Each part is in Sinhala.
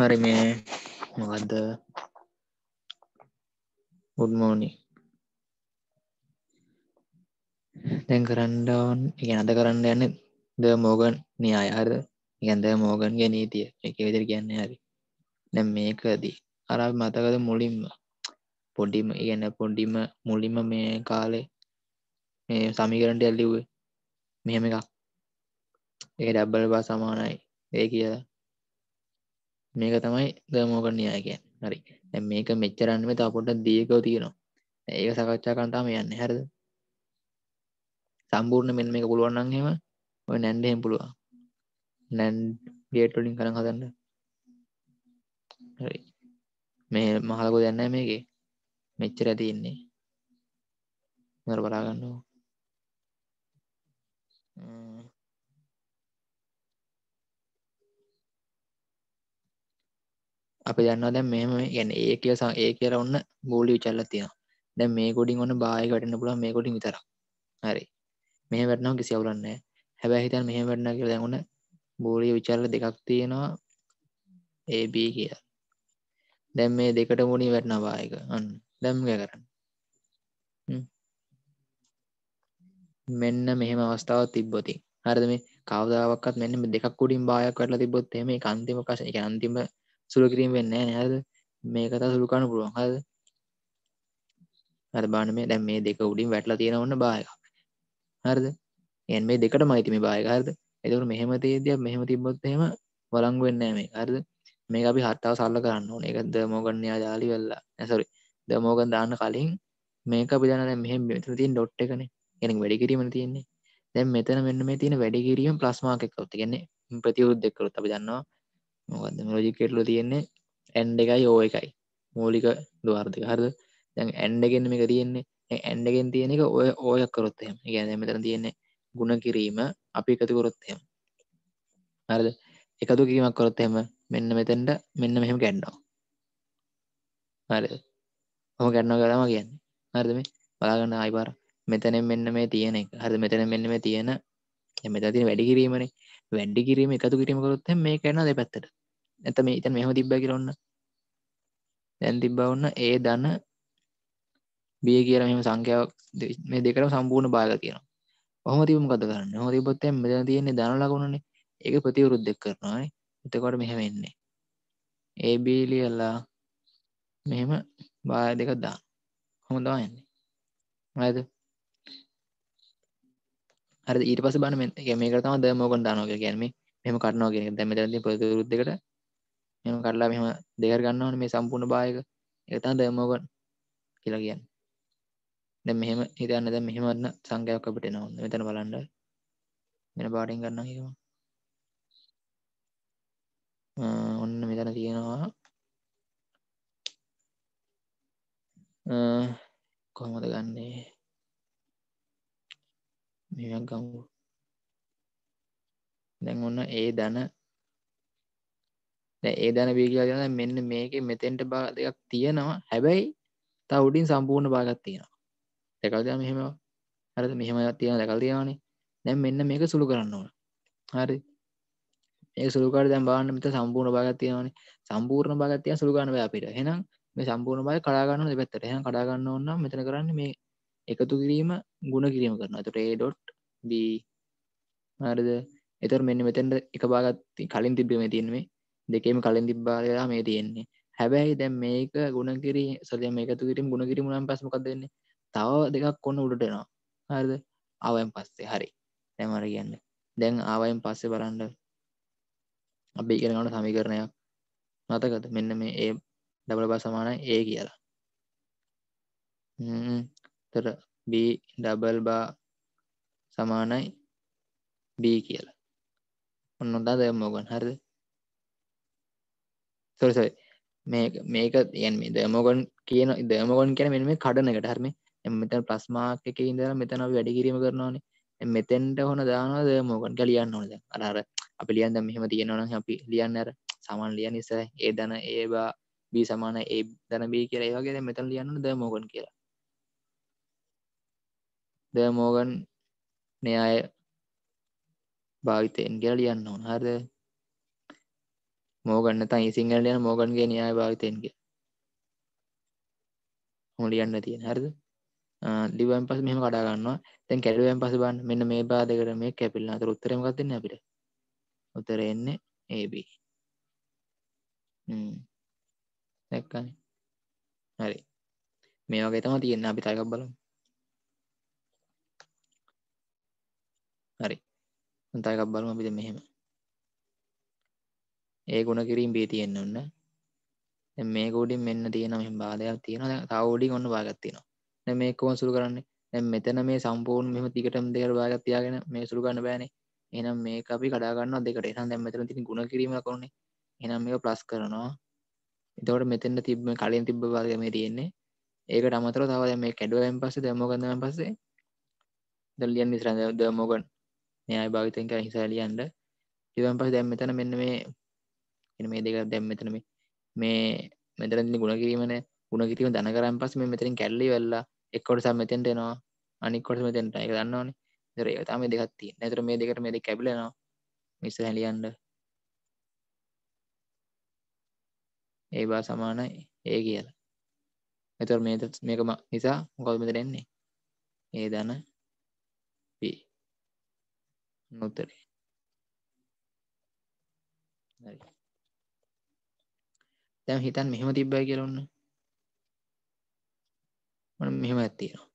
හරි මේ මොකක්ද ගුඩ්මෝනි දැන් කරන්නවන් ගැන අද කරන්න යන්න ද මෝගන් නියාය හරිද ගැන්ද මෝගන්ගේ නීතිය එක විදිර කියන්න හරි නැ මේකදී අරා මතකද මුලින්ම පොඩිම ඉගැන පොඩිම මුලින්ම මේ කාලේ මේ සමිකරට ඇල්ලිවේ මෙහෙම එකක් ඒ ඩැබ්බල බා සමානයි ඒ කියලා මේක තමයි දමෝගන් න්‍යායකයන් හරි දැ මේක මෙච්චරන්නම තා පොඩ්ඩ දියකව තියෙනවා ඒක සකච්ඡා කන්තාම යන්න හැරද සම්බූර්ණ මෙන් මේක පුළුවන්නන්හෙම ඔය නැන්ඩහෙම් පුළුවන් නැන් ගේටලින් කරන හදන්න හරි මේ මහලකු දෙන්න මේකේ මෙච්චර තියන්නේ මර බලාගන්නවා අපි දන්නවා දැන් මෙහෙම يعني ඒ කියලා ඒ කියලා ඔන්න ගෝලි උචල්ලා තියෙනවා. දැන් මේ කොටින් ඔන්න බායි වැටෙන්න පුළුවන් මේ කොටින් විතරක්. හරි. මෙහෙම වැටෙනවා කිසි අවුලක් නැහැ. හැබැයි හිතන්න මෙහෙම වැටෙනවා කියලා දැන් ඔන්න ගෝලි උචල්ලා දෙකක් තියෙනවා AB කියලා. දැන් මේ දෙකට මුණින් වැටෙනවා බායක. අන්න. දැන් මොකද කරන්නේ? මෙන්න මෙහෙම අවස්ථාවක් තිබ්බොතින්. හරිද මේ කවදාවක්වත් මෙන්න මේ දෙකක් උඩින් බායක් වැටලා තිබ්බොත් එහෙම ඒක අන්තිම කෂ ඒ කියන්නේ අන්තිම සුළු කිරීම වෙන්න නහද මේ කතා සුළුකාන පුළුවන් හද අර බාන මේ දැම් මේ දෙක උඩින් වැටලා තියෙන ඔන්න බාය හරද එන් මේ දෙකට මයිතිම බායකාරද එතුරු මෙහෙම තේදයක් මෙහෙම තිබොත්තේම වලංගු වෙන්න මේ අරද මේ අපි හත්තාව සල්ල කරන්න ඕන එක දමෝගන්නයා ජාලි වෙල්ලා ඇසරි දමෝගන් දාන්න කලින් මේක පිදන මෙහම මෙතන තින් ඩොට් එකන එන වැඩිකිරීම තියන්නේ දැ මෙතන මෙන්න මේ තියෙන වැඩිකිරීම ප්ලස්මාකක් කවති කියන්නේ ප්‍රතිවුද්දෙක්කරුත් අපි දන්නවා මොකද ලෝජිකෙටලු තියෙන්නේ ඇන්ඩ එකයි ඕ එකයි මූලික දුවාර්ථක හරද දැන් ඇන්ඩගෙන් මේක තියෙන්නේ ඇන්ඩගෙන් තියෙන එක ඔය ඕයක් කරොත්තයම ගැන මෙතර තියෙන්නේ ගුණ කිරීම අපි එකතු කොරොත්තයම හරද එකතු කිරීමක් කොරොත්තයම මෙන්න මෙතැන්ට මෙන්න මෙහෙම ගැන්නවා හරි හොම ගැන්නව කරම කියන්න හරද මේ බලාගන්න අයිබාර මෙතන මෙන්න මේ තියෙන එක හරද මෙතන මෙන්න මේ තියෙන මෙත තින වැඩි කිරීමනේ වැඩි කිරීම එකතු කිරීම කොරොත්ත මේ කරන දෙ පැත්තට නැත මේ ඉතන් මෙහම තිබ්බ කියරන්න දැන් තිබ්බවන්න ඒ දන බිය කියර මෙම සංඛ්‍යාවක් මේ දෙකරම සම්පූර්ණ බාග කියන හම තිබම කත කරන්න හො තිබොත්ත මෙද තියන්නේ දන ලකුණනේ ඒක ප්‍රතිවරුද් දෙක් කරනවායි එතකොට මෙහෙම එන්නේ ඒ බීලියල්ලා මෙහෙම බාය දෙකක් දා හොමදවා එන්නේ මයද හරි ඊට පස බන මේකතම දමෝකන් දානෝක ගැනීම මෙම කරනවා කියෙන දැමතරද ප්‍රතිවරුද්දකට මෙම කරලා මෙම දෙකර ගන්නවන මේ සම්පූර්ණ බායක එතන් දමෝගන් කියලා කියන්න දැ මෙහෙම හිතන්න ද මෙහෙමත්න සංගයක් අපට නවන්න මෙතන බලන්ඩ මෙන පාඩෙන් ගන්න කිවා ඔන්න මෙතන තියෙනවා කොහොමද ගන්නේ මෙයක් ගම්ගු දැන් ඔන්න ඒ දන ඒ දැන බිය කියලා කියන මෙන්න මේක මෙතෙන්ට බා දෙකක් තියෙනවා හැබැයි තා උඩින් සම්පූර්ණ භාගත් තියෙනවා දැකල්ද මෙහෙම හරද මෙහෙම තියෙන දැකල් තියෙනවානේ දැන් මෙන්න මේක සුළු කරන්න ඕන හරි ඒ සුළුකාට දැන් බාන්න මෙත සම්පූර්ණ භාගත් තියෙනවානේ සම්පූර්ණ භාගත් තියෙන සුළු ගන්න බෑ අපිට එහෙනම් මේ සම්පූර්ණ භාගය කඩා ගන්න දෙපැත්තට එහෙනම් කඩා ගන්න ඕන නම් මෙතන කරන්නේ මේ එකතු කිරීම ගුණ කිරීම කරනවා එතකොට a dot b හරිද එතකොට මෙන්න මෙතෙන්ට එක භාගත් කලින් තිබ්බේ මේ තියෙන්නේ දෙකම කලින් තිබ්බාලලා මේ තියෙන්නේ හැබැයි දැන් මේක ගුණකිරි සතිය මේකතු කිරීම ගුණකිරීම නම් පස්මකක් දෙන්නේ තව දෙකක් කොන්න උඩටනවා හරිද ආවයන් පස්සේ හරි තැමර කියන්න දැන් ආවයන් පස්සේ බලන්ඩ අපි ඉගෙනගන්න සමීකරණයක් මතකද මෙන්න මේ ඒ ඩබල බ සමාන ඒ කියලා තර B ඩබල් බා සමානයි B කියලා ඔන්නොදා දැම්මෝගන් හරිද තොරසයි මේ මේක තියන් මේ දමගොන් කියන දමගොන් කියන මෙ මේ කඩනකට හරම එමතන් ප්‍රස්මාක එක ඉදර මෙතන වැඩි කිරීම කරනවානේ මෙතෙන්ට හොන දානවා දමෝගන් කලියන්න ඕනද අනර අපි ලියන්ද මෙහෙම තියෙනවන අපි ලියන්න අර සමන් ලියන් නිස ඒ දන ඒවා බී සමාන ඒ දන බී කියර ඒවාගේ මෙතන් ලියන්න දමෝගන් කියලා දමෝගන් නයාය භාවිතයෙන් ගැ ලියන්න ඕන හරද මෝගන්න තයි සිංහල යන මෝගන්ගේ න්‍යාය භාවිතයන්ගේ හො ලියන්න තියෙන හරිද ලිවන් පස මෙම කඩාගන්නවා තැන් කැඩුවෙන් පස බන් මෙන්න මේ බාධකර මේ කැපිල්ල අතර උත්තරම ගත්තන්න අපිට උතර එන්නේ ඒබ දැක්කන හරි මේ වගේ තම තියෙන අපි තයිකක් බල හරි තයිකක් බලම අපිට මෙහෙම ඒ ගුණ කිරීම් බේ තියෙන්න්න ඔන්න මේ ගෝඩින් මෙන්න තියෙන මෙ බාධයක් තියෙන තවඩි ඔන්න වාගත්තියෙනවා මේ කෝන් සුරු කරන්නේ දැ මෙතන මේ සම්පූර්ණ මෙම තිකටම දෙර වාගත්තියාගෙන මේ සුරු කරන්න බෑනේ එනම් මේ අපි කඩාගන්න දෙකට එහ දැම් මෙතර තින ගුණ කිරීම කරන්නේ එනම් මේ ප්ලස් කරනවා එතවට මෙතෙන්ට තිබ්ම කලින් තිබ්බ වගේම තියෙන්නේ ඒක අමතර තව මේ කැඩුවෙන් පස දමෝගන්නම පස්සේ දල්ලියන් නිසරඳ දමෝගන් නයයි භාවිතක හිසාලියන්ට ඉවන් පස් දැම් මෙතන මෙන්න මේ එන මේ දෙක දැම් මෙතනම මේ මෙතරදි ගුණ කිරීමන ගුණ කිරීම දන කරම් පස් මේ මෙතරින් කැල්ලි වෙල්ලා එක්කොට සම්මතෙන්ට එනවා අනිකොට මෙතෙන්ට එක දන්නවනේ දරේ තම දෙකත්ති නැතර මේ දෙකට මේ දෙ කැබිලෙනවා මිස හැලියන්ඩ ඒ බා සමානයි ඒ කියලා මෙතර මේ මේකම නිසා මොකල් මෙතරෙන්නේ ඒ දන පී නොතරේ හරි දැන් හිතන් මෙහෙම තිබ්බයි කියලා ඔන්න මම මෙහෙම ඇත්තියෙනවා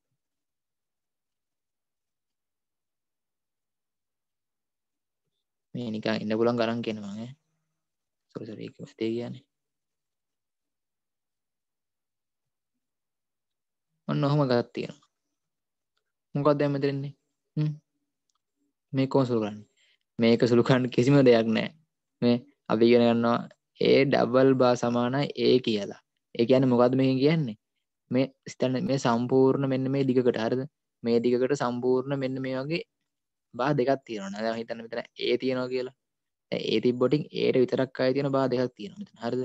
මේ නිකන් ඉන්න පුළුවන් ගණන් කියනවා ඈ සෝරි සෝරි ඒක මතේ කියන්නේ ඔන්න ඔහොම ගතක් තියෙනවා මොකක්ද දැන් මෙතනන්නේ හ්ම් මේ කොහොම සුළු කරන්නේ මේක සුළු කරන්න කිසිම දෙයක් නැහැ මේ අපි ඉගෙන ගන්නවා ඒ ඩබල් බා සමානයි ඒ කියලා ඒ කියන්නේ මොකද මේ කියන්නේ මේ ස්තන මේ සම්පූර්ණ මෙන්න මේ දිගකට හරිද මේ දිගකට සම්පූර්ණ මෙන්න මේ වගේ බා දෙකක් තියෙනවා හිතන්න මෙතන ඒ තියෙනවා කියලා ඒ තිබ්බොටින් ඒට විතරක් අය තියෙන බා දෙකක් තියෙනවා මෙතන හරිද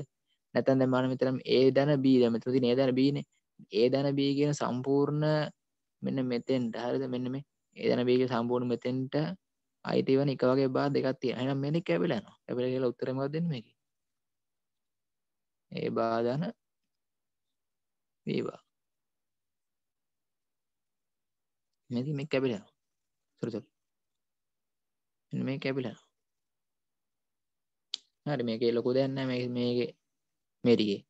නැතන් දැන් බලන්න මෙතන ඒ දන බී දැන් මෙතන තියෙන ඒ දන බීනේ ඒ දන බී කියන සම්පූර්ණ මෙන්න මෙතෙන්ට හරිද මෙන්න මේ ඒ දන බී කියන සම්පූර්ණ මෙතෙන්ට අයිති වෙන එක වගේ බා දෙකක් තියෙනවා එහෙනම් මේක කැපිලා යනවා කැපිලා කියලා උත්තරේ මොකක්ද දෙන්නේ මේකේ ඒ බාධන වේවා මෙති මේ කැපිල සුරතුල් මේ කැපිල හරි මේක ලොකු දැන්න මේගේ මෙරියේ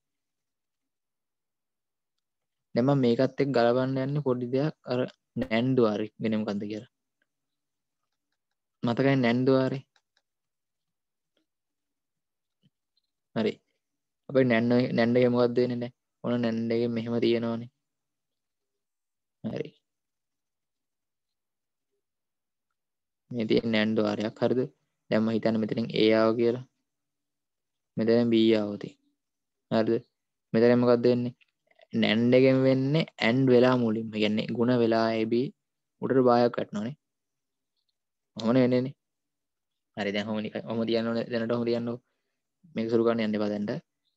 නැම මේකත් එක් ගලබන්න යන්න පොඩි දෙයක් අර නැන්්දුවාරි ගෙනම් කන්ද කියර මතකයි නැන්්දුවාරි හරි අප නැන්න නැන්ඩ යමුවත්දන නෑ ඕන නැන්ඩගේ මෙහෙම තියෙනවාන හරි මෙති නැන්ඩු ආරයක් හරද දැම්ම හිතන්න මෙතරින් ඒයාව කියලා මෙතන බීයාවති හරද මෙතරමකක් දෙන්නේ නැන්ඩගෙන් වෙන්න ඇන්ඩ් වෙලා මුලින්ම ගැන්නේ ගුණ වෙලා එබී උඩට බායක් කට්නොනේ හොන වෙනනේ හරි දැහමනි ම තියන්න දැනට හො තියන්න මේක සුරුගන්න යන්න පදැන්ට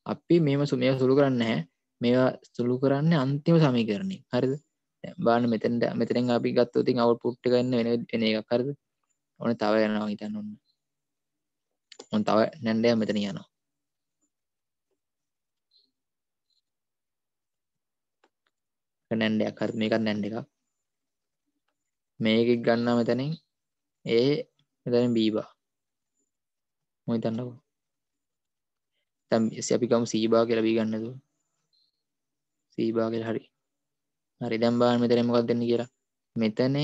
අපි මෙම සුමය සුළු කරන්න හැ මේවා සුළු කරන්න අන්තිම සමීකරණය හරිද බාන මෙතැට මෙතන අපි ගත්ත ති අවල් පුට්ට ගන්න වෙන වෙන එක කරද ඕන තව යනවා හිතන්න ඔන්න ඔන් තව නැන්ඩය මෙතන යනවා නැන්ඩයක් හර මේකත් නැන්ඩ එකක් මේක ගන්නා මෙතැනින් ඒ මෙතැන බීබා මොහිතන්නකෝ තම් අපිකම සීබා කියල බී ගන්නතු සීබා කියල හරි හරි දැම්බාන් මෙතන මොකක් දෙන්න කියලා මෙතනෙන්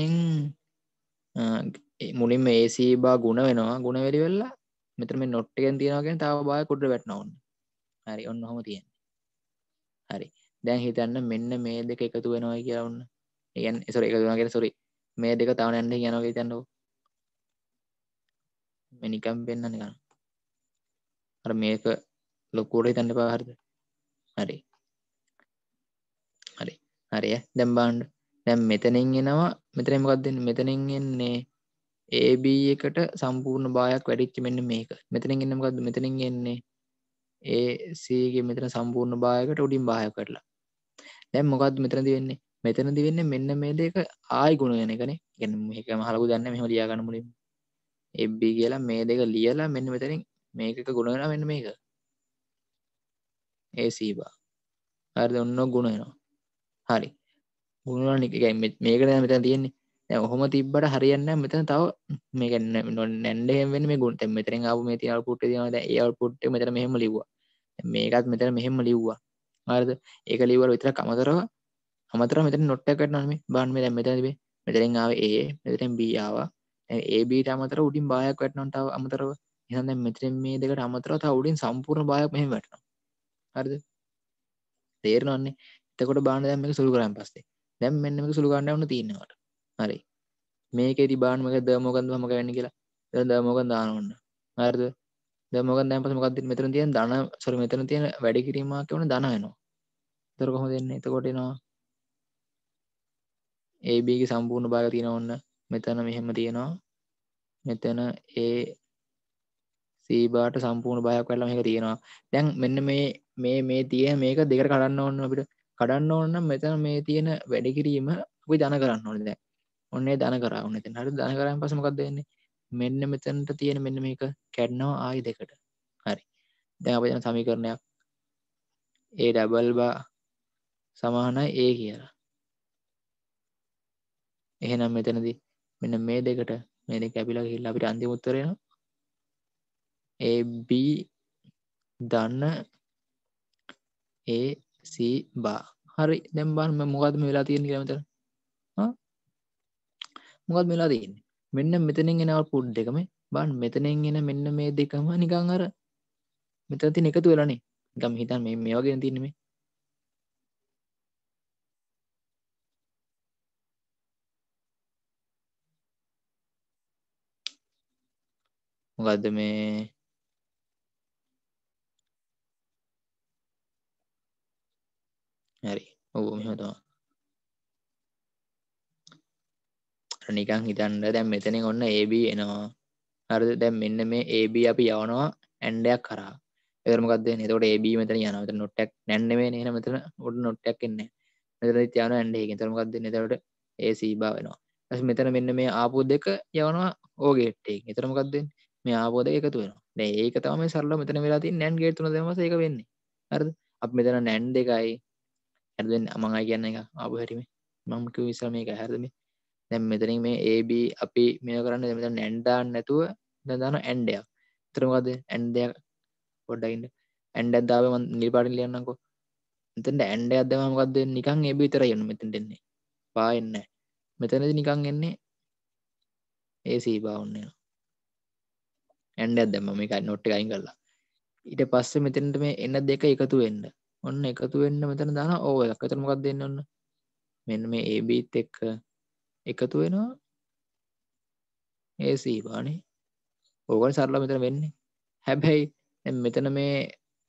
මුලින් ඒ සීබා ගුණ වෙනවා ගුණ වැඩි වෙල්ලා මෙතරම නොට්ටකෙන් තියෙනවාගෙන තාව බාය කොඩ වැටනවන්න හරි ඔන්න හොම තියෙන හරි දැන් හිතන්න මෙන්න මේ දෙක එකතු වෙනවා කියවන්න ඒන් එසර එකතුනගෙන සොරි මේ දෙක තවන ඇන්න යනවා හිතන්නෝ මෙනිකම් පෙන්න්න නිකන්න අර මේක ලොකෝට හිතන්න පාහරද හරි හරි හරිය දැම්බාන්ඩ දැම් මෙතනෙන් එනවා මෙතන මොකක් දෙන්න මෙතනෙන් එන්නේ AB එකට සම්පූර්ණ බායක් වැඩිච්ච මෙන්න මේක මෙතනින් එන්න මොකක්ද මෙතනින් එන්නේ AC ගේ මෙතන සම්පූර්ණ බායකට උඩින් බාය කරලා දැන් මොකක්ද මෙතනදී වෙන්නේ මෙතනදී වෙන්නේ මෙන්න මේ දෙක ආයි ගුණ වෙන එකනේ කියන්නේ මේක මහලකු දන්න මෙහෙම ලියා ගන්න මුලින් AB කියලා මේ දෙක ලියලා මෙන්න මෙතනින් මේකක ගුණ වෙනවා මෙන්න මේක ඒ සීබා හරි ඔන්න ගුණ එනවා හරි ගුණන මේකට මෙත තියෙන්නේ ඔහොම තිබ්බට හරියන්න මෙතන තව මේකන්න නොන්නඩ හෙමෙන් මේ ගුන්ට මෙතරින් ආපු මේ තිල් පුට් ද ඒල් පුට් මෙතර මෙහෙම ලිව්වා මේකත් මෙතර මෙහෙම ලිව්වා ආරද ඒක ලිවර විතර කමතරව අමතර මෙත නොට්ට කරනම බාන් මෙ මෙත තිබේ මෙතරින් ආව ඒ මෙතරෙන් බියාවා ඒබීට අමතර උඩින් බායක් වැටනොන්ටාව අමතරව හඳ මෙතරෙන් මේ දෙකට අමතරව තවුඩින් සම්පූර්ණ බායක් මෙහෙ වැටනවා හරිද තේරනන්නේ එතකොට බාන දැම සුළු කරම් පස්සේ දැම් මෙන්නම සුළු ගන්නවන තියෙනවට හරි මේකෙති බානමක දමෝකන්ද හමක වැන්න කියලා දමෝකන් දානන්න හරිද දමක දැම පසමකත් මෙතර තියන දන සොර මෙතන තියෙන වැඩි කිරීමක් වන දනයනවා තොර කොහොම දෙන්න එතකොටෙනවා ඒබගේ සම්පූර්ණ බාග තියෙන ඔන්න මෙතන මෙහෙම තියෙනවා මෙතන ඒ සීබාට සම්පූර්ණ බයක් වැල්ලම එක තියෙනවා දැන් මෙන්න මේ මේ මේ තිය මේක දෙකට කඩන්න ඕන්න අපිට කඩන්න ඕන්න මෙතන මේ තියෙන වැඩිකිරීම අපි දන කරන්න ඕනද ඔන්නේ දන කරා ඔන්න තින් හට දන කරන්න පසමකක් දෙන්නේ මෙන්න මෙතනට තියෙන මෙන්න මේක කැඩ්නවා ආයි දෙකට හරි දැන් අප යන සමීකරණයක් ඒ ඩබල් බා සමානයි ඒ කියලා එහෙනම් මෙතනදී මෙන්න මේ දෙකට මේ දෙක ඇපිලා ගිහිල්ලා අපිට අන්තිම උත්තරය එනවා AB දන්න ඒ සී බා හරි දැම්බාන්ම මොකද වෙලා තියෙන කියමතර මොකත් වෙලා තියන්න මෙන්න මෙතනින් එෙනවල් පුඩ් දෙකම බන් මෙතනෙන් එෙන මෙන්න මේ දෙකම නිකං අර මෙතති එකතු වෙලනේ ගම හිතන් මේ මේ වගේ තියනෙමේ මොකක්ද මේ හරි ඔවෝ මෙහතවා නිකං හිතන්න දැම් මෙතන ඔන්න ඒබ එනවා හරද දැම් මෙන්න මේ ඒබ අපි යවනවා ඇන්ඩයක් කරා ඒරමකද නතට ඒබ මෙතන යනත නොට්ටක් නැන්නේ නන මෙතන ඔඩ නොට්ටක් එන්න මෙතර තියන ඇන්ඩේ තරමකක්ද නතට ඒසී බා වෙනවා ඇස් මෙතන මෙන්න මේ ආපෝ දෙක යවනවා ඕගේට්ටේ එතරමකක්ද මේ ආබෝධ එකතු වෙන ඒක තම සරල මෙතන වෙලා නැන්ගේ තුන දෙමස එක වෙන්නේ හරද අප මෙතන නැන් දෙකයි හැරදෙන් අමඟයි කියන්න එක ආපු හැරිම මමක විසල් මේක හැරදම දැම් මෙතනින් මේ ඒබ අපි මේ කරන්න දෙමත නැන්ඩාන් නැතුව දදාන ඇන්ඩයක් තරමකද ඇන්ඩයක් පොඩ්ඩයින්න ඇන්ඩත්දාව නිර්පාටින් ලියන්නකෝ එතට ඇන්ඩ අදමකක්ද නිකං ඒබ තර යනු මෙතන් දෙන්නේ පායන්න මෙතනද නිකං එන්නේ ඒ සීබාවන්නේ ඇන්ඩ අදම මේක නොට්ට අයින් කරලා ඉට පස්ස මෙතනට මේ එන්න දෙක එකතු වෙන්න ඔන්න එකතු වෙන්න මෙතන දාන ඕ එකතර මොකක් දෙන්න ඔන්න මෙන්න මේ ඒබීත් එක්ක එකතු වෙනවා ඒ සීපානේ ඕකන සරල මෙතන වෙන්නේ හැබැයි මෙතන මේ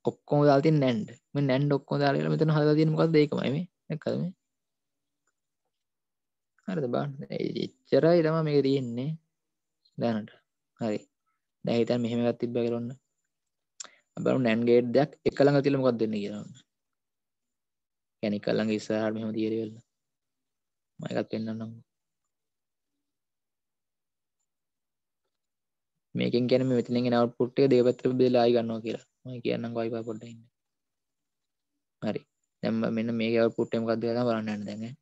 ඔක්කෝ දාති නැන්ඩ මේ නැන්ඩ ඔක්කෝ දාලා මෙතන හදලා තියෙන මොකද්ද ඒකමයි මේ දැක්කද මේ හරිද බලන්න එච්චරයි තමයි මේක තියෙන්නේ දැනට හරි දැන් හිතන්න මෙහෙම එකක් තිබ්බා කියලා ඔන්න බලමු නැන් ගේට් දෙයක් එක ළඟ තියලා මොකක්ද දෙන්නේ කියලා ඔන්න يعني كلام جيسا هاد مهم ديري ولا ما يقعد بيننا نمو මේකෙන් ගැන මෙතනින් ගෙන අවුට්පුට් එක දෙක පැත්තට බෙදලා ආයි ගන්නවා කියලා මම කියන්නම් කොයි පාව පොඩ්ඩක් ඉන්න හරි දැන් මෙන්න මේකේ අවුට්පුට් එක මොකක්ද කියලා බලන්න යන්න දැන් ඈ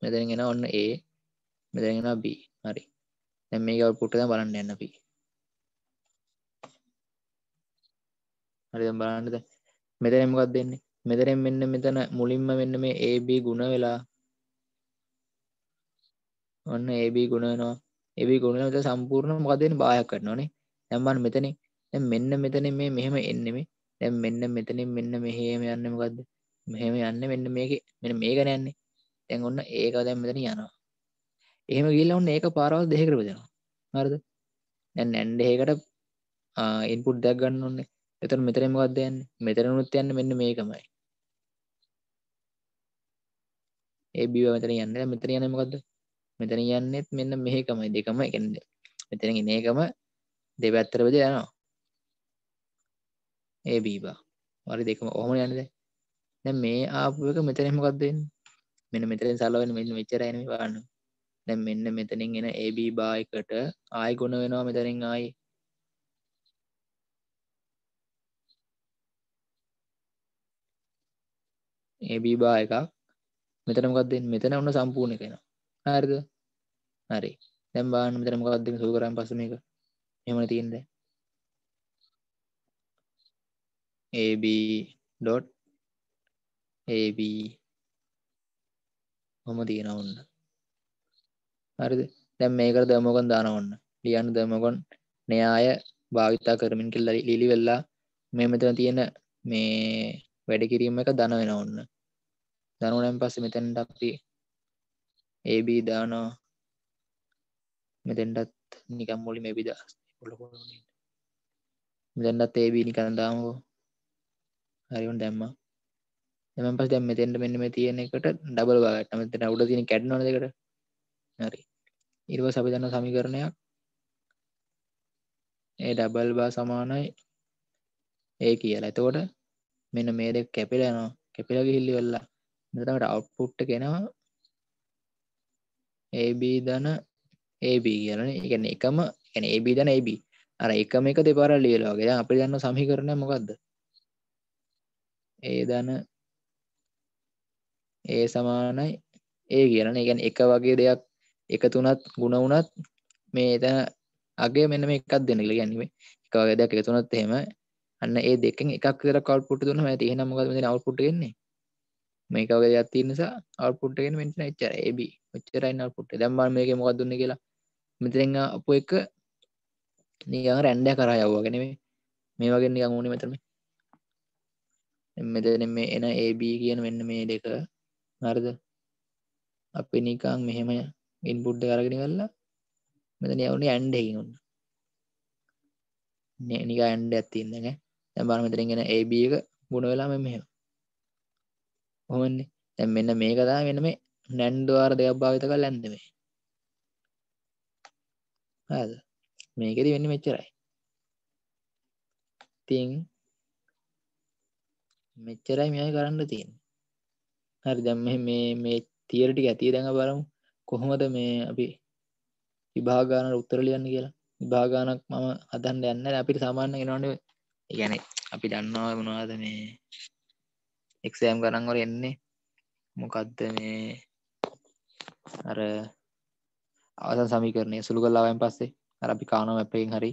මෙතනින් එන ඔන්න A මෙතනින් එනවා B හරි දැන් මේකේ අවුට්පුට් එක දැන් බලන්න යන්න අපි හරි දැන් බලන්න දැන් මෙතන මොකක්ද දෙන්නේ මෙතරෙන් මෙන්න මෙතන මුලින්ම මෙන්න මේ AB ගුණ වෙලා ඔන්න AB ගුණ වෙනවා AB ගුණ වෙලා සම්පූර්ණ මොකද වෙන්නේ බාහයක් කරනවානේ දැන් බලන්න මෙතනේ දැන් මෙන්න මෙතන මේ මෙහෙම එන්නේ මේ දැන් මෙන්න මෙතනින් මෙන්න මෙහෙම යන්නේ මොකද්ද මෙහෙම යන්නේ මෙන්න මේකේ මෙන්න මේකනේ යන්නේ දැන් ඔන්න ඒක දැන් මෙතන යනවා එහෙම ගිහිල්ලා ඔන්න ඒක පාරවල් දෙකකට බෙදෙනවා හරිද දැන් ඇන්ඩ් එකකට ඉන්පුට් දෙයක් ගන්න ඕනේ එතන මෙතන මොකක්ද යන්නේ මෙතන උනුත් යන්නේ මෙන්න මේකමයි ඒ බිව මෙතන යන්න මෙතන යන මොකක්ද මෙතන යන්නෙත් මෙන්න මෙහෙකමයි දෙකම එකන්න මෙතන එන එකම දෙපැත්තරවද යනවා ඒ බීබා වරි දෙකම ඔහොම යන්නද දැන් මේ ආපු එක මෙතන මොකක්ද වෙන්නේ මෙන්න මෙතනින් සලවෙන මෙන්න මෙච්චරයි නේ බලන්න දැන් මෙන්න මෙතනින් එන AB බා එකට ආයි ගුණ වෙනවා මෙතනින් ආයි AB බා එකක් මෙතන මොකක්ද දෙන්නේ මෙතන ඔන්න සම්පූර්ණ එක එනවා හරිද හරි දැන් බලන්න මෙතන මොකක්ද දෙන්නේ සුදු කරාන් පස්සේ මේක මෙහෙමනේ තියෙන්නේ ab dot ab ඔහම තියෙනවා ඔන්න හරිද දැන් මේකට දමෝගන් දානවා ඔන්න ලියන්න දමෝගන් න්‍යාය භාවිතා කරමින් කියලා ලිලි වෙලා මේ මෙතන තියෙන මේ වැඩ කිරීම එක දන වෙනවා ඔන්න දනුවනන් පස්සේ මෙතැන්ට අපි AB දානවා මෙතැන්ටත් නිකම් මුලි මේ බිදා මෙතැන්ටත් AB නිකන් දාමකෝ හරිවන් දැම්මා එමන් පස් දැම් මෙතෙන්ට මෙන්න මේ තියෙන එකට ඩබල් වාගට මෙතන උඩ තියෙන කැඩ්නොන දෙකට හරි ඊළඟ අපි දන්න සමීකරණයක් ඒ ඩබල් බා සමානයි ඒ කියලා එතකොට මෙන්න මේ දෙක කැපිලා යනවා කැපිලා ගිහිල්ලි වෙලා එතකට අවුට්පුට්ට කෙනවා AB දන AB කියන එකන එකම එකන AB දන AB අර එකම එක දෙපාර ලියලාගේ අපි දන්න සමහිකරණය මොකක්ද ඒ දන ඒ සමානයි ඒ කියන එකන් එක වගේ දෙයක් එකතුනත් ගුණ වුනත් මේ එත අගේ මෙන මේ එකක් දෙනල ගැනීමේ එක වගේ දෙයක් එකතුනත් එහෙම අන්න ඒ දෙකෙන් එකක් විතර කවුට්පුට් දුන්නම ඇති එහෙනම් මොකද මෙතන අවුට්පුට් වෙන්නේ මේක වගේ දෙයක් තියෙන නිසා අවුට්පුට් එකෙන් මෙන්ටන එච්චර AB මෙච්චරයි අවුට්පුට් එක. දැන් මම මේකේ මොකක්ද දුන්නේ කියලා මෙතෙන් අපු එක නිකන් රැන්ඩ කරා යවුවාගේ නෙමෙයි. මේ වගේ නිකන් ඕනේ මෙතන මේ. මෙතන මේ එන AB කියන මෙන්න මේ දෙක හරිද? අපි නිකන් මෙහෙම ඉන්පුට් එක අරගෙන ඉවරලා මෙතන යවුනේ ඇන්ඩ් එකකින් උන්න. නිකන් ඇන්ඩ් එකක් තියෙන දැන්. දැන් බලන්න මෙතනින් එන AB එක ගුණ වෙලා මෙන්න මෙහෙම. හොමන්නේ දැන් මෙන්න මේක තමයි මෙන්න මේ නැන්ඩ්වාර දෙකක් භාවිත කරලා ඇන්ද මේ හරිද මේකෙදි වෙන්නේ මෙච්චරයි ඉතින් මෙච්චරයි මෙයා කරන්න තියෙන්නේ හරි දැන් මේ මේ මේ තියරි ටික ඇතිය දැන් බලමු කොහොමද මේ අපි විභාග ගානට උත්තර ලියන්න කියලා විභාග ගානක් මම හදන්න යන්නේ අපිට සාමාන්‍යයෙන් එනවනේ ඒ කියන්නේ අපි දන්නවා මොනවද මේ එක්සෑම් ගණන්වල එන්නේ මොකක්ද මේ අර අවසන් සමීකරණය සුළු කරලාවෙන් පස්සේ අර අපි කානම අපෙන් හරි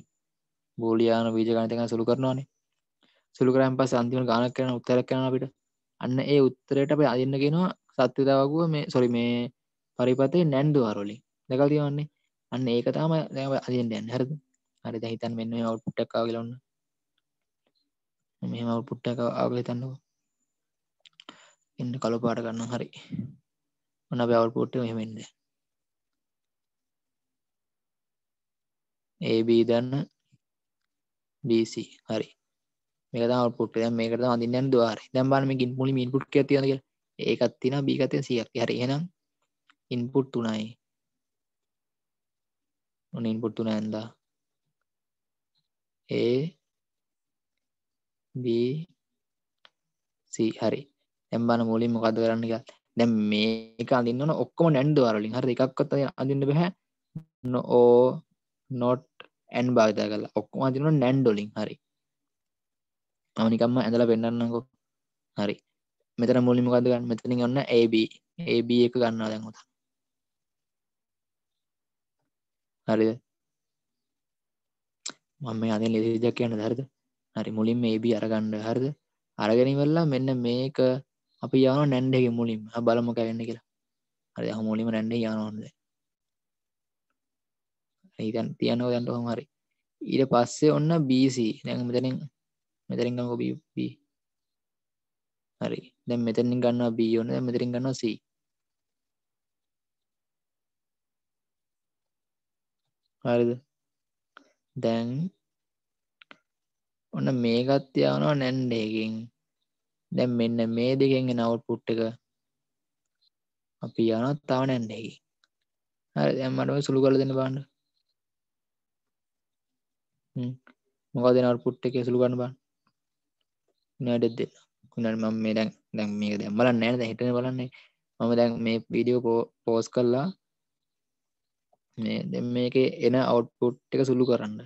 බෝලියාන බීජ ගණිත ගැන සුළු කරනවානේ සුළු කරාන් පස්සේ අන්තිමට ගණනක් කරන උත්තරයක් කරනවා අපිට අන්න ඒ උත්තරයට අපි අදින්න කියනවා සත්‍යතාවගුව මේ සොරි මේ පරිපතේ නැන්දු වරවලින් දැකලා තියෙනවන්නේ අන්න ඒක තමයි දැන් අදින්න යන්නේ හරිද හරි දැන් හිතන්න මෙන්න මේ අවුට්පුට් එකක් ආවගලන්න මෙහෙම අවුට්පුට් එකක් ආවගල හිතන්නකෝ එන්න කලපාට ගන්න හරි ඔන්න බැවල් පෝට්ට හෙමෙන්ද AB දන්න BC හරි මේක තමයි අවුට්පුට් එක. දැන් මේකට තමයි අඳින්න යන ద్వාරය. දැන් බලන්න මේක ඉන්පුට් මුලින් ඉන්පුට් එකක් තියෙනවා කියලා. ඒකක් තියෙනවා B එකක් තියෙනවා 100ක්. හරි එහෙනම් ඉන්පුට් 3යි. ඔන්න ඉන්පුට් 3 ඇන්දා. A B C හරි. එම්බන මුලින් මොකද කරන්න එක දැ මේක අඳන්න ඔක්කොම නැන්ඩුවරලින් හර එකක්කොත අඳන්න බැහැ ඕ නොට් ඇන් භාවිතා කල ඔක්කොම අදින නැන්ඩොලින් හරි අමනිකම්ම ඇඳල පෙන්න්නන්නකො හරි මෙතර මුලිමකද ගන්න මෙතනින් ගන්න AB AB එක ගන්නා දැන්ගොත හරිද මම අද ලෙදක් කියන්න දරද හරි මුලින් AB අරගණ්ඩ හරිද අරගැනිවෙල්ලා මෙන්න මේක අපි යන නැන්ඩෙක මුලින් බලම කැවෙන්න කියලා හරි අහ මුලිම නැන්ඩ යනවන්ද ඒතන් තියනෝ දැන්ට හොම හරි ඊට පස්සේ ඔන්න බC නැ මෙතනින් මෙතරින් ගම කොබ හරි දැ මෙතනින් ගන්නවා බී ඕන මෙතරින් ගන්නවා සී හරිද දැන් ඔන්න මේකත් යවනවා නැන්ඩේකින් දැන් මෙන්න මේ දෙකෙන් එන අවුට්පුට් එක අපි යනවා තව නැන්නේ එකේ. හරි දැන් මට ඔය සුළු කරලා දෙන්න බලන්න. හ්ම් මොකද එන අවුට්පුට් එකේ සුළු කරන්න බලන්න. උනාඩෙත් දෙන්න. උනාඩ මම මේ දැන් දැන් මේක දැන් බලන්නේ නැහැ දැන් හිතන්නේ බලන්නේ. මම දැන් මේ වීඩියෝ පෝස් කරලා මේ දැන් මේකේ එන අවුට්පුට් එක සුළු කරන්න.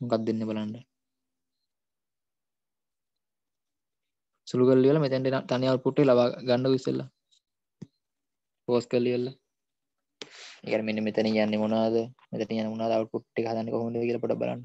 මොකක්ද දෙන්න බලන්න. සුළු කරලා ඉවරලා මෙතෙන්ට තනි අවුට්පුට් එක ලබා ගන්නකො ඉස්සෙල්ලා පෝස් කරලා ඉවරලා ඒ කියන්නේ මෙන්න මෙතන යන්නේ මොනවද මෙතන යන්නේ මොනවද අවුට්පුට් එක හදන්නේ කොහොමද කියලා පොඩ්ඩක් බලන්න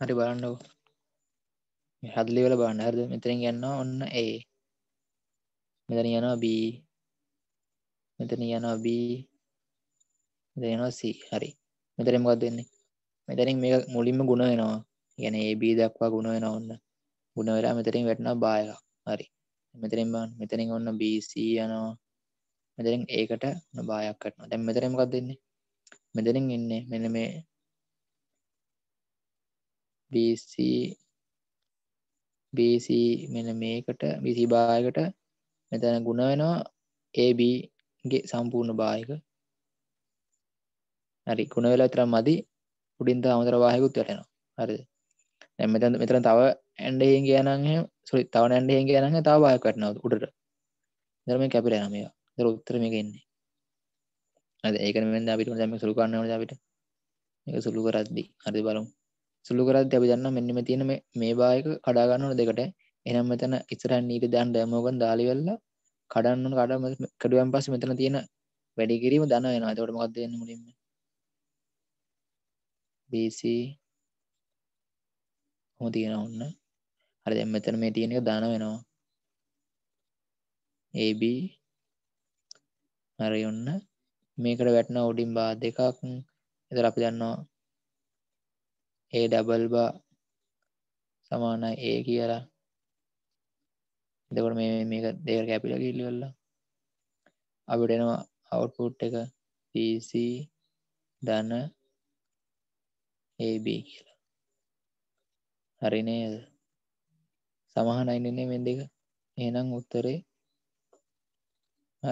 හරි බලන්නකෝ හදලිවල බාන්න හරිද මෙතරින් ගන්නවා ඔන්න ඒ මෙතන යනවා B මෙතන යනවා B මෙතන යනවා C හරි මෙතන මොකක්ද වෙන්නේ මෙතනින් මේක මුලින්ම ගුණ වෙනවා يعني AB දක්වා ගුණ වෙනවා ඔන්න ගුණ වෙලා මෙතනින් වැටෙනවා බා එකක් හරි මෙතනින් බලන්න මෙතනින් ඔන්න BC යනවා මෙතනින් ඒකට බායක් කරනවා දැන් මෙතන මොකක්ද වෙන්නේ මෙතනින් ඉන්නේ මෙන්න මේ BC BC මෙන්න මේකට BC භාගයකට මෙතන ගුණ වෙනවා AB ගේ සම්පූර්ණ භාගයක හරි ගුණ වෙලා විතරක් මදි උඩින් තව අමතර භාගයකුත් වැටෙනවා හරිද දැන් මෙතන මෙතන තව ඇන්ඩ් එකකින් ගියානම් එහෙම සෝරි තව ඇන්ඩ් එකකින් ගියානම් තව භාගයක් වැටෙනවා උඩට දැන් මේ කැපිලා යනවා මේවා දැන් උත්තර මේක එන්නේ හරිද ඒකනේ මෙන්න අපිට දැන් මේක සුළු කරන්න ඕනේ අපිට මේක සුළු කරද්දී හරිද බලමු සුළු කරත් අපි දන්න මෙන්නම තියෙන මේ බායක කඩාගන්නවන දෙකට එනම් මෙතන ඉස්සරන් නීට දන් ඩෑමෝගන් දාලිවෙල්ල කඩන්නන කඩ කඩුවන් පස් මෙතන තියෙන වැඩිකිරීම දන්න වෙන තොට මක්දයන්න මුලින්ම බC හොම තියෙන ඔන්න හරි දැම් මෙතන මේ තියෙන එක දාන වෙනවා AB හරි ඔන්න මේකට වැටන ඔඩින් බා දෙකක් එතර අපි දන්නවා ඒ ඩබල් බා සමානයි ඒ කියලා දෙකට මේ මේක දෙක කැපිල කිල්ලි වෙල්ලා අපිට එනවා අවුට්පුට් එක PC ධන AB කියලා හරි නේද සමහනයිනනේ මේ දෙක එහෙනම් උත්තරේ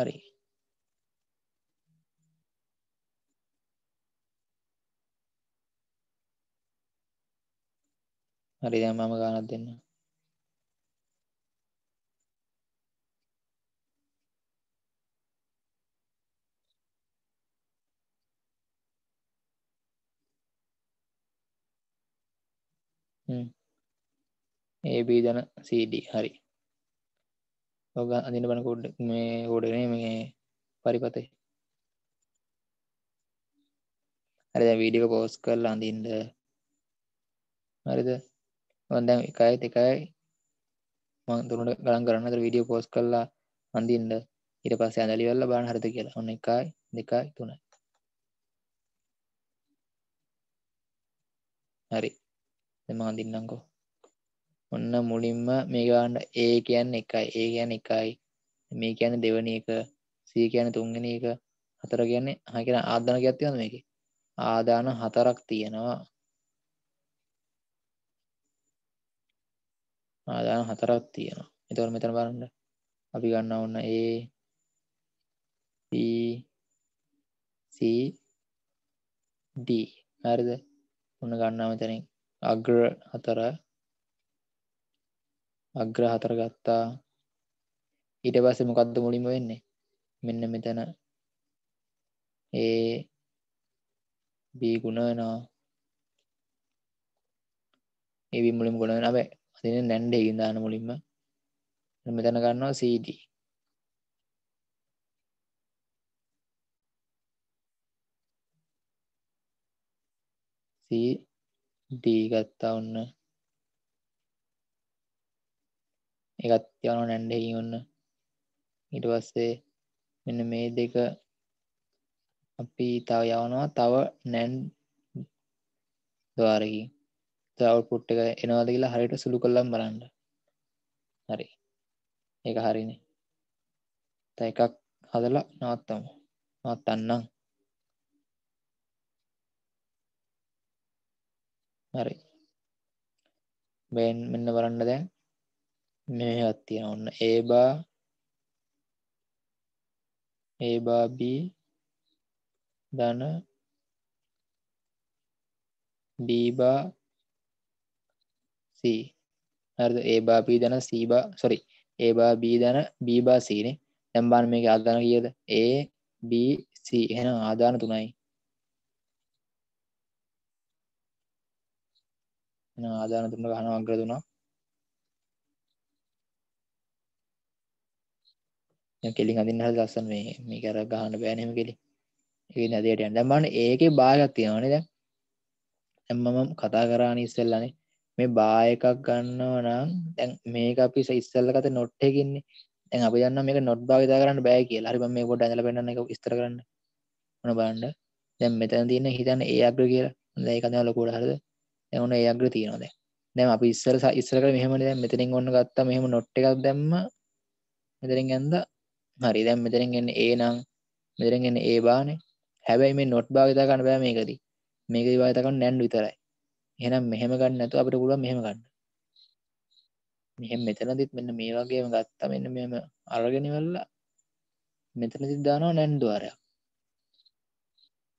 හරි හරි දැන් මම ගානක් දෙන්න AB දන CD හරි ඔග අඳින්න බන කෝඩ් මේ කෝඩනේ මේ පරිපතේ හරි දැන් වීඩියෝ පෝස්ට් කරලා අඳින්න හරිද දැන් එකයි එකයි මං තුරට ගලන් කරන්නතර විඩිය පෝස් කරලා අඳින්ද ඉට පස්සේ ඇඳලිවෙල්ල බාන හරිත කියලා ඔන්න එකයි දෙකයි තුනයි හරි දෙම අඳින්නංකෝ ඔන්න මුලින්ම මේගාන්න ඒ කියන්න එකයි ඒ ගැන එකයි මේ කියන දෙවන එක සී කියන තුන්ගෙන එක හතර කියන්නේ හකිර ආධාන ගැත්තියන්න මේක ආදාන හතරක් තියෙනවා ආදාන හතරක් තියෙනවා එතවට මෙතන බලන්න අපි ගන්න ඔන්න ඒ පCD හරිද ඔන්න ගන්නා මෙතනින් අග්‍ර හතර අග්‍ර හතර ගත්තා ඊට පස්සේ මොකක්ද මුලින්ම වෙන්නේ මෙන්න මෙතන ඒ බී ගුණ වෙනවා ඒවි මුලින් ගොඩ නබේ අතින නැන්ඩ ඒගින්දාන මුලින්ම මෙතැන ගන්නවා CD CD ගත්තා ඔන්න එකත් යන නැන්ඩහි ඔන්න ඉට පස්සේ මෙන්න මේ දෙක අපි තව යවනවා තව නැන් දවාරකින් අවුපුට් එක එනවාද කියලා හරිට සුළු කල්ලම් බලන්න හරි ඒක හරිනේ තැ එකක් හදලා නවත්තම නවත්තන්නම් හරි බෙන් මෙන්න බලන්න දැන් මේ අත්තියෙන ඔන්න ඒබා ඒබාබී ධන බීබා සී හරිද ඒ බා පී දන සීබා සොරි ඒ බා බී දන බීබා සීනේ දැන් බලන්න මේකේ ආදාන කීයද ඒ බී සී එහෙනම් ආදාන තුනයි එහෙනම් ආදාන තුන ගන්න අග්‍ර තුනක් කෙලි හඳන්න හ ලස්සන් මේ මේ කර ගහන්න බෑනම කෙලි ඒ නැදයට යන්න දැම්බන්න ඒකේ බාගක් තියෙනවානේ දැ එම්මම කතා කරාන ඉස්සෙල්ලනේ මේ බා එකක් ගන්නවා නම් දැන් මේක අපි ඉස්සෙල්ලා ගත නොට් එකකින්නේ. දැන් අපි දන්නවා මේක නොට් භාවිතා කරන්න බෑ කියලා. හරි මම මේ පොඩ්ඩක් ඇඳලා පෙන්නන්න එක විස්තර කරන්න. මොන බලන්න. දැන් මෙතන තියෙන හිතන්න ඒ අග්‍ර කියලා. දැන් ඒක තමයි ලොකුවට හරිද? දැන් ඔන්න ඒ අග්‍ර තියෙනවා දැන්. දැන් අපි ඉස්සර ඉස්සර කරලා මෙහෙමනේ දැන් මෙතනින් ඔන්න ගත්තා මෙහෙම නොට් එකක් දැම්ම. මෙතනින් ඇඳලා හරි දැන් මෙතනින් එන්නේ ඒ නම් මෙතනින් එන්නේ ඒ බානේ. හැබැයි මේ නොට් භාවිතා කරන්න බෑ මේකදී. මේකේ භාවිතා කරන්න නැන් විතරයි. එහෙනම් මෙහෙම ගන්න නැතුව අපිට පුළුවන් මෙහෙම ගන්න. මෙහෙම මෙතනදිත් මෙන්න මේ වගේම ගත්තා මෙන්න මෙහෙම අරගෙන ඉවරලා මෙතනදිත් දානවා නැන් ద్వාරයක්.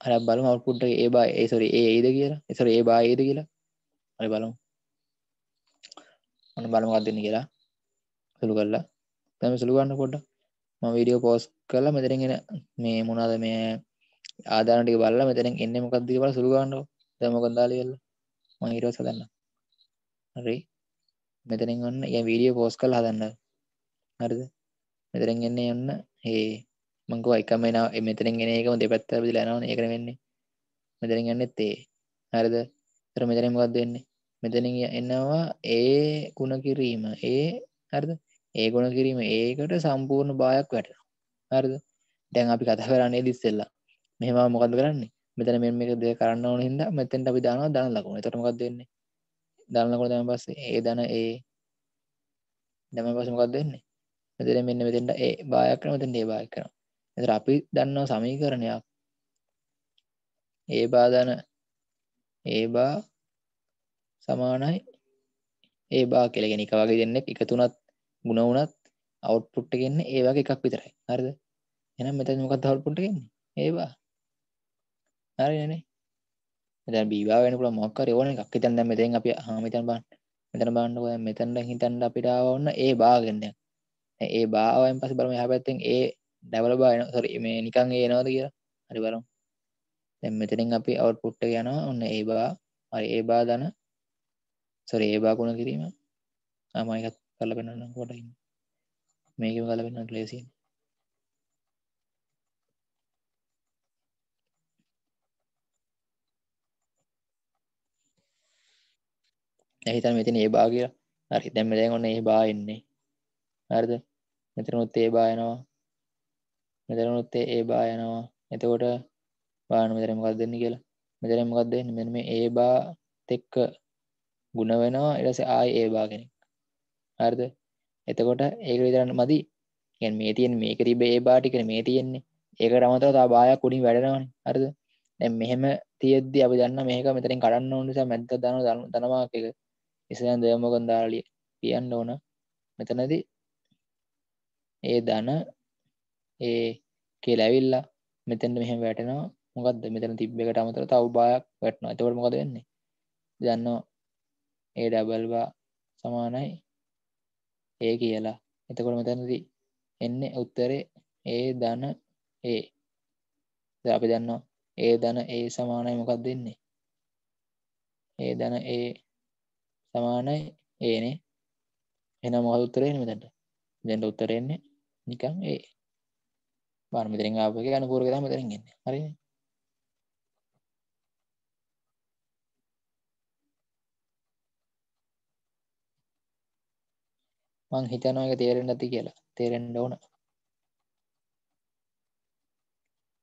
අර බලමු අවුට්පුට් එක ඒ බා ඒ සෝරි ඒ ඒද කියලා. ඒ සෝරි ඒ බා ඒද කියලා. අපි බලමු. ඔන්න බලමු මොකක්ද වෙන්නේ කියලා. සුළු කරලා. දැන් සුළු ගන්න පොඩ්ඩක්. මම වීඩියෝ පෝස්ට් කරලා මෙතනින් එන මේ මොනවාද මේ ආදාන ටික බලලා මෙතනින් එන්නේ මොකක්ද කියලා සුළු ගන්නකො. දැන් මොකක්ද දාලා ඉවරලා. මම ඊට හදන්න හරි මෙතනින් ඔන්න ඒ වීඩියෝ පෝස්ට් කරලා හදන්න හරිද මෙතනින් එන්නේ ඔන්න ඒ මං ගෝ එකම එනවා ඒ මෙතනින් එන එකම දෙපැත්ත බෙදලා යනවනේ ඒකනේ වෙන්නේ මෙතනින් යන්නෙත් ඒ හරිද ඒතර මෙතනින් මොකද්ද වෙන්නේ මෙතනින් එනවා ඒ ಗುಣ කිරීම ඒ හරිද ඒ ගුණ කිරීම ඒකට සම්පූර්ණ බායක් වැටෙනවා හරිද දැන් අපි කතා කරන්නේ ඉස්සෙල්ලා මෙහෙම මොකද්ද කරන්නේ මෙතන මෙ මේක දෙය කරන්න ඕන හිද මෙතැන්ට අපි දානවා දන ලකුණ තොටමකක් දෙන්නේ දන්නකොට දම පස්ස ඒ දන ඒ දැම පසමකක් දෙන්නේ මෙතර මෙන්න මෙතෙන්ට ඒ බායක් කන මෙතන් ඒ බායක් කරන එතර අපි දන්නවා සමී කරණයක් ඒ බාදන ඒ බා සමානයි ඒ බා කෙලගෙන එක වගේ දෙන්නෙක් එක තුනත් ගුණ වුනත් අවට්පුට්ටගෙන්න්න ඒවාගේ එකක් විතරයි හරිද එනම් මෙතැ මොකත් හල්පුට ගෙන්නේ ඒවා හරිනේ දැන් බීවා වෙන්න පුළුවන් මොකක් හරි ඕන එකක් හිතන්න දැන් මෙතෙන් අපි හා මෙතන බලන්න මෙතන බලන්නකෝ දැන් මෙතන හිතන්න අපිට ආව ඕන ඒ බාගෙන් දැන් ඒ බාවෙන් පස්සේ බලමු එහා පැත්තෙන් ඒ ඩෙවලොපර් එනවා සෝරි මේ නිකන් ඒ එනවද කියලා හරි බලමු දැන් මෙතනින් අපි අවුට්පුට් එක යනවා ඔන්න ඒ බා හරි ඒ බා දන සෝරි ඒ බා ගුණ කිරීම ආ මම එකක් කරලා පෙන්නන්නම් කොටින් මේකම කරලා පෙන්නන්න ලේසියි නැහිතන් මෙතින ඒ බා කියලා හරි දැම්ම දැන් ඔන්න ඒ බා එන්නේ හරිද මෙතනොත් ඒ බා යනවා මෙතනොත් ඒ බා යනවා එතකොට බාන මෙතන මොකක්ද දෙන්නේ කියලා මෙතන මොකක්ද දෙන්නේ මෙන්න මේ ඒ බා එක්ක ಗುಣ වෙනවා ඊට පස්සේ ආයි ඒ බා කෙනෙක් හරිද එතකොට ඒක විතරක් මදි කියන්නේ මේ තියෙන මේක තිබ්බ ඒ බා ටිකනේ මේ තියෙන්නේ ඒකට අමතරව තව බායක් උඩින් වැඩෙනවානේ හරිද දැන් මෙහෙම තියෙද්දි අපි දන්න මේක මෙතනින් කඩන්න ඕන නිසා මැද්ද දාන ධනවාක් එක ඉස්ලන් දයමොගන්දාරලිය කියන්න ඕන මෙතනදී ඒ දන ඒ කෙලැවිල්ලා මෙතැන්ට මෙහම වැටනවා මොකක්ද මෙතන තිබ්බකට අමතර තව බායක් වැටනවා ඇතවට මොකද වෙන්නේ දන්නවා ඒ ඩබල්බා සමානයි ඒ කියලා එතකොට මෙතැනදී එන්න උත්තරේ ඒ දන ඒ අපි දන්නවා ඒ දන ඒ සමානයි මොකක් දෙන්නේ ඒ දන ඒ සමානයි ඒනේ එහෙනම් මොකද උත්තරේ එන්නේ මෙතනට මෙතනට උත්තරේ එන්නේ නිකන් ඒ බාර මෙතනින් ආපු එකේ අනුපූරක තමයි මෙතනින් එන්නේ හරිනේ මං හිතනවා ඒක තේරෙන්නේ නැති කියලා. තේරෙන්න ඕන.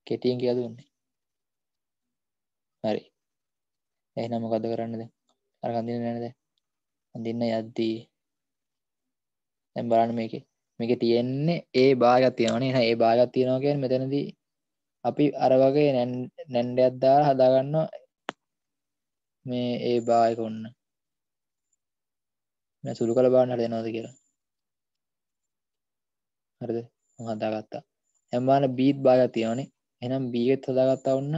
කෙටියෙන් කියලා දුන්නේ. හරි. එහෙනම් මොකද කරන්නේ දැන්? අරගෙන දින්නේ නැහැ නේද? අඳන්න යද්දී දැම් බලන්න මේක මේක තියෙන්නේ ඒ බාගත් තියෙනනේ ඒ බාගත් තියෙනවාගෙන් මෙතැනදී අපි අරවගේ නැන්ඩයක් දාර හදාගන්න මේ ඒ බායක ඔන්න මේ සුළු කළ බාන්න හදනවාද කියලා හරිද හදාගත්තා ඇම්බාන බීත් බාගත් තියෙනනේ එනම් බීගත් හදාගත්තා ඔන්න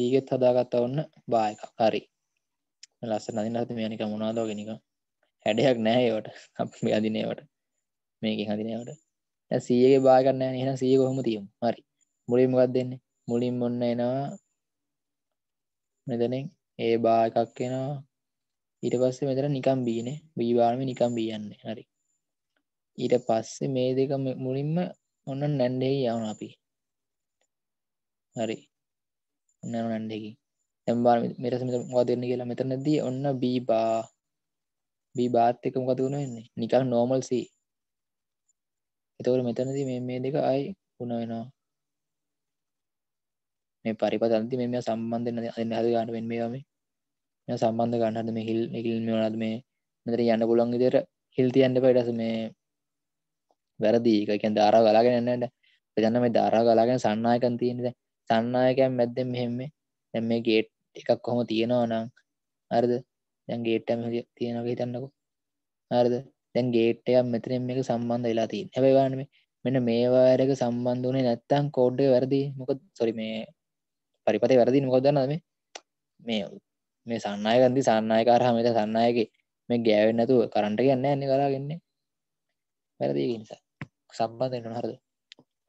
පීගෙත් හදාගත්තා ඔන්න බා එකක් හරි ලස්සන අදින්න හත මේ නික මොනවාද වගේ නිකන් හැඩයක් නැහැ ඒවට අපි අඳිනේවට මේකෙන් අඳිනේවට දැන් 100 ගේ බා එකක් නැහැ නේ එහෙනම් 100 කොහොම තියමු හරි මුලින් මොකක්ද දෙන්නේ මුලින් ඔන්න එනවා මෙතනින් ඒ බා එකක් එනවා ඊට පස්සේ මෙතන නිකම් බීනේ බී බාරම නිකම් බියන්නේ හරි ඊට පස්සේ මේ දෙක මුලින්ම ඔන්න නැන්ඩේ යවන අපි හරි උන්න නන්ඩකි තැම්බා මෙරසම මවාදරන කියලා මෙතනදී ඔන්න බීබා බී බාත් එක මොකද වුණ වෙන්නේ නිකක් නෝමල්සී එතකට මෙතනති මේ මේ දෙක අයි උුණ වෙනවා මේ පරිපතන්ති මෙම සම්බන්ධ න්න හද ගන්න වෙන් මේවාම මෙ සම්බන්ධ ගන්නහද මේ හිල් එකල් මෙවනත් මේ මෙතර යන්න පුළන් විදර හිල්ති යන්න පයිටස මේ වැරදිී එකකැන් ධාරා ගලාගෙන එන්නට ප්‍රජන්න මේ ධාරා ගලාගෙන සන්නායකන් තියෙනෙද තන්නායකැම් මැද්දෙන් මෙහෙම දැම් මේ ගේට් එකක් කොහොම තියෙනවා නම් අරද දැන් ගේට්ටම තියෙනක හිතන්නකු අරද දැන් ගේට්ටයක් මෙතරෙන් මේක සම්බන්ධ වෙලා තින් හැබයිවානේ මෙන මේවාරක සම්බන්ධ වනේ නැත්තං කෝඩ්ඩ වැරදි මොක සොරි මේ පරිපතය වැරදි මොකොදන්නම මේ මේ සන්නයකන්දි සන්නයකාර හමත සන්නයගේ මේ ගෑවෙන් නැතුව කරන්ට ගන්න ඇන්න කරාගන්නේ වැරදි නිසා සම්බන්ධ හරද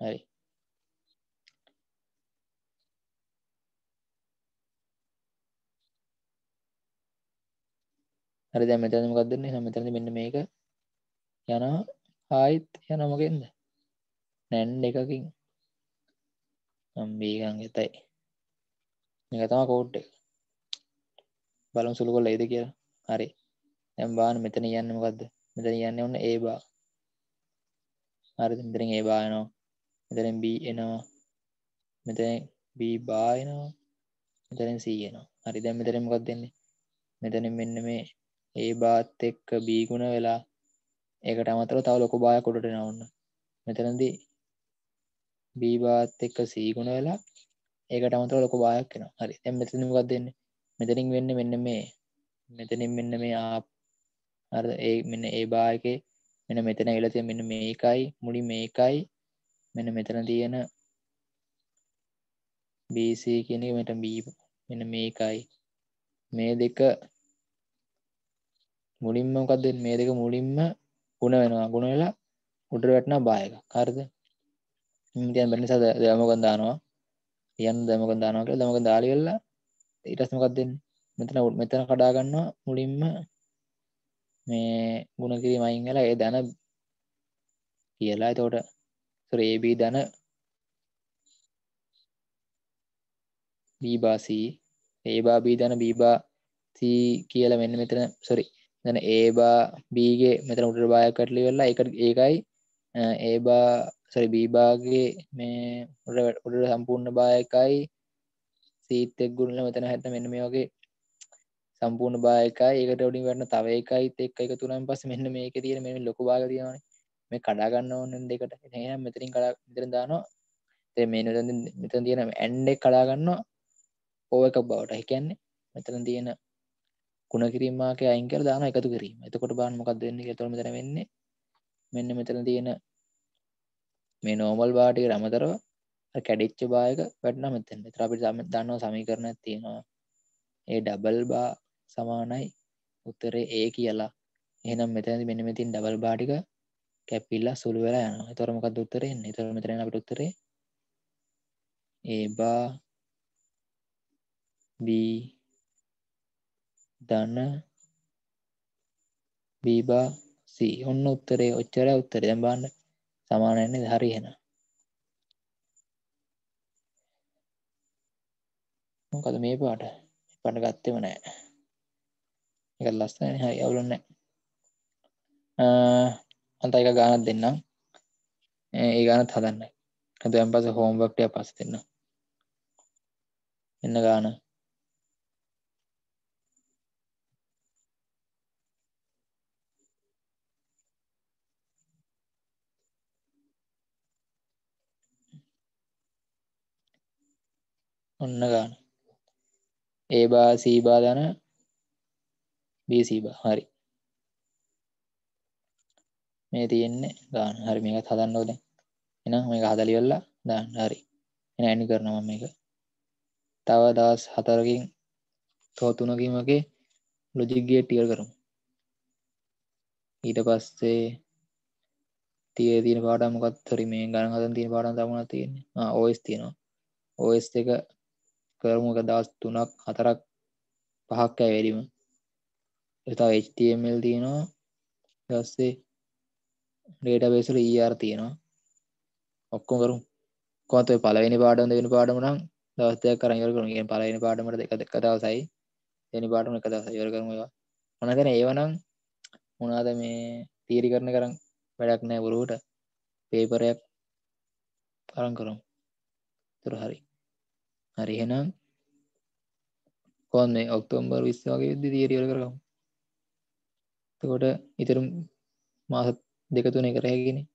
හරි හරි දැ මෙතන මොකක්දන්නේ මෙතන මෙන්න මේක යන ආයිත් යන මොකෙන්ද නැන්් එකකින් අම්බීගන් එතයි එකතම කෝට් එක බලන් සුළු කොල් ඒද කියලා හරි ඇම්බාන මෙතන යන්න මොකක්ද මෙතන යන්න ඔන්න ඒ බා හරි මෙතරින් ඒ බායනවා මෙතරින් බී එනවා මෙතන බී බායනවා මෙතරින් සීයනවා හරි දැම් මෙතරමකක් දෙන්නේ මෙතන මෙන්න මේ ඒ බාත් එක්ක බීගුණ වෙලා ඒකට අමතර තව ලොකු බායක් උඩට නවන්න මෙතනදී බීබාත් එක්ක සීගුණ වෙලා ඒකට අමතර ලොකු බායක් වෙනවා හරි දැන් මෙතන මොකක්ද වෙන්නේ මෙතනින් වෙන්නේ මෙන්න මේ මෙතනින් මෙන්න මේ ආ අර ඒ මෙන්න ඒ බා එකේ මෙන්න මෙතන ඇවිල්ලා තියෙන මෙන්න මේකයි මුලින් මේකයි මෙන්න මෙතන තියෙන BC කියන එක මෙතන B මෙන්න මේකයි මේ දෙක මුලින්ම මොකක්ද මේ දෙක මුලින්ම ගුණ වෙනවා ගුණ වෙලා උඩට වැටෙනවා බා එකක් හරිද ඉතින් බැරි නිසා දමකන් දානවා කියන්න දමකන් දානවා කියලා දමකන් දාලි වෙලා ඊට පස්සේ මොකක්ද දෙන්නේ මෙතන මෙතන කඩා ගන්නවා මුලින්ම මේ ගුණ කිරීම අයින් වෙලා ඒ ධන කියලා එතකොට සොරි AB ධන B බා C A බා B ධන B බා C කියලා මෙන්න මෙතන සොරි දැන ඒබා බීගේ මෙතන උටට බාය කටලි වෙල්ලා එක ඒකයි ඒබා සරි බීබාගේ මේ උඩට උඩට සම්පූර්ණ බායකයි සීතෙක් ගුණල මෙතන හැත මෙන්න මේ වගේ සම්පූර්ණ බායකයි ඒකට උඩින් වන්න තව එකයිත් එක් එක තුනම් පස මෙන්න මේක තියෙන මෙ ලොක බාග තියෙනන මේ කඩාගන්න ඕන්න දෙකට එහ මෙතරින් කලා මෙතරන් දානවා තේ මේ මෙතන් තියෙන ඇන්්ඩෙක් කලාගන්න ඕ එකක් බවට හිකන්නේ මෙතන තියෙන කුණ කිරීමමාක අයිංකර දාන එකතු කිරීම එතකොට බාන් මොකක් දෙන්න තොම දර වෙන්නේ මෙන්න මෙතන තියෙන මේ නෝමල් බාටික රමතරව කැඩිච්ච බායක වැටන මෙතන්න ත්‍රපිට සම දන්නවා සමීකරණ තියෙනවා ඒ ඩබල් බා සමානයි උත්තරේ ඒ කියලා එහනම් මෙතැති මෙන මෙතින් ඩබල් බාටික කැපිල්ලා සුළු වෙලා යන තොරමකක් දුත්තරෙන් තොර මෙතරෙන අපට උත්තරේ ඒ බා බී ධන බීබා සී ඔන්න උත්තරේ ඔච්චරයි උත්තරේ දැන් බලන්න සමාන නැන්නේ හරි එහෙනම් මොකද මේ පාට පාට ගත්තෙම නෑ එක ලස්සනන හරි අවුලන්න අන්ත එක ගානත් දෙන්නම් ඒ ගානත් හදන්න හදම් පස හෝම්වක්ටය පස් දෙන්න එන්න ගාන ඔන්න ගාන ඒ බා සීබා දන බීසීබා හරි මේ තියෙන්නේ ගාන හරි මේකත් හදන්න ඕනේ එනම් මේක හදලිවෙල්ලා දාන්න හරි එන ඇනි කරනවා මේක තව දවස් හතරකින් තෝතුනකින් වගේ ලොජික්ගේ ටියල් කරමු ඊට පස්සේ තිය තියෙන පාඩමකත් හරි මේ ගණහතන් තියෙන පාඩම් තමන තියෙන්නේ ඕස් තියෙනවා ඕස් එක කරමු එක දවස් 3ක් 4ක් 5ක් ඇය වැඩිම තව HTML තියෙනවා ඊට පස්සේ database වල ER තියෙනවා ඔක්කොම කරමු කොහොමද ඔය පළවෙනි පාඩම දෙවෙනි පාඩම නම් දවස් දෙකක් අරන් ඉවර කරමු. කියන්නේ පළවෙනි පාඩමට දෙක දෙක දවසයි. දෙවෙනි පාඩම එක දවසයි ඉවර කරමු ඒවා. මොනවා දැන ඒවා නම් මොනවාද මේ තියරි කරන කරන් වැඩක් නැහැ බොරුවට. පේපරයක් අරන් කරමු. ඒතර හරි. හරි එහෙනම් කොහොමද මේ ඔක්තෝබර් 20 වගේ වෙද්දි තියරි වල කරගමු. එතකොට ඊතර මාස දෙක තුනේ කර හැකිනේ.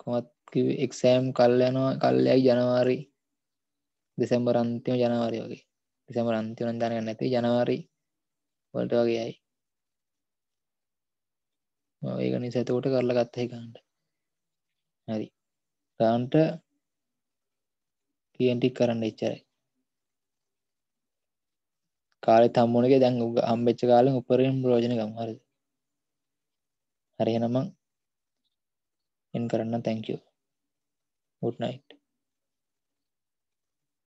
කොහොමත් කිව්වේ එක්සෑම් කල් යනවා කල්යයි ජනවාරි දෙසැම්බර් අන්තිම ජනවාරි වගේ. දෙසැම්බර් අන්තිම නම් දැනගන්න නැති ජනවාරි වලට වගේයි. ඒක නිසා එතකොට කරලා ගත්ත එකකට. හරි. රවුන්ට කියන ටික කරන්න එච්චරයි කාලේ තම්මුණක දැන් හම්බෙච්ච කාලෙන් උපරිම ප්‍රයෝජන ගමු හරිද හරි එහෙනම් මං එන් කරන්න thank you good night